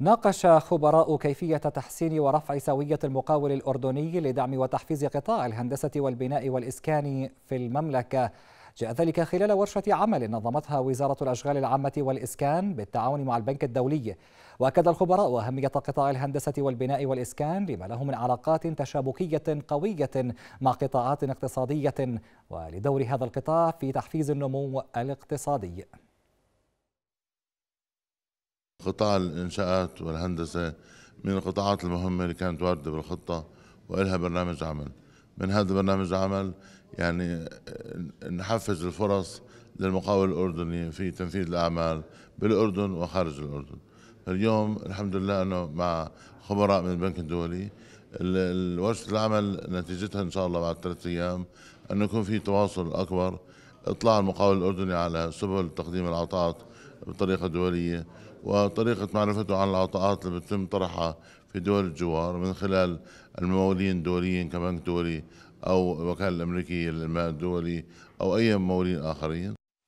ناقش خبراء كيفية تحسين ورفع سوية المقاول الأردني لدعم وتحفيز قطاع الهندسة والبناء والإسكان في المملكة جاء ذلك خلال ورشة عمل نظمتها وزارة الأشغال العامة والإسكان بالتعاون مع البنك الدولي وأكد الخبراء أهمية قطاع الهندسة والبناء والإسكان لما له من علاقات تشابكية قوية مع قطاعات اقتصادية ولدور هذا القطاع في تحفيز النمو الاقتصادي قطاع الإنشاءات والهندسة من القطاعات المهمة اللي كانت واردة بالخطة وإلها برنامج عمل من هذا برنامج العمل يعني نحفز الفرص للمقاول الأردني في تنفيذ الأعمال بالأردن وخارج الأردن اليوم الحمد لله أنه مع خبراء من البنك الدولي ورشة العمل نتيجتها إن شاء الله بعد ثلاثة أيام أنه يكون في تواصل أكبر اطلاع المقاول الاردني على سبل تقديم العطاءات بطريقه دوليه وطريقه معرفته عن العطاءات اللي بتم طرحها في دول الجوار من خلال الممولين الدوليين كبنك دولي او الوكاله الامريكيه للماء الدولي او اي ممولين اخرين